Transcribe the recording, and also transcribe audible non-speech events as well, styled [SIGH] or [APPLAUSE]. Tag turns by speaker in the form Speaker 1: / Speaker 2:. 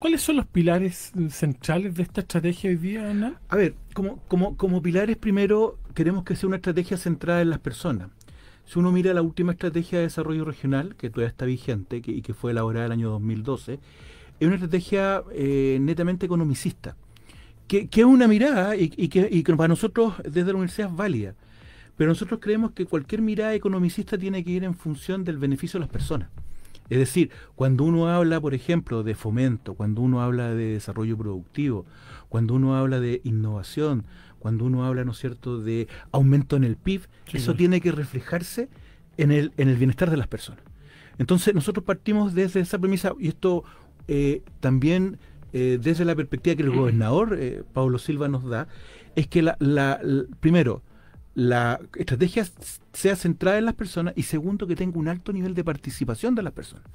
Speaker 1: ¿Cuáles son los pilares eh, centrales de esta estrategia hoy día, Ana? A ver, como, pilares primero queremos que sea una estrategia centrada en las personas. Si uno mira la última estrategia de desarrollo regional, que todavía está vigente y que fue elaborada el año 2012, es una estrategia eh, netamente economicista, que, es una mirada y, y que para nosotros desde la universidad es válida. Pero nosotros creemos que cualquier mirada economicista tiene que ir en función del beneficio de las personas. Es decir, cuando uno habla, por ejemplo, de fomento, cuando uno habla de desarrollo productivo, cuando uno habla de innovación, cuando uno habla, ¿no es cierto?, de aumento en el PIB, eso tiene que reflejarse en el, en el bienestar de las personas. Entonces, nosotros partimos desde esa premisa y esto eh, también eh, desde la perspectiva que el [CLEARS THROAT] gobernador eh, Pablo Silva nos da, es que primero, la estrategia sea centrada en las personas y segundo, que tenga un alto nivel de participación de las personas.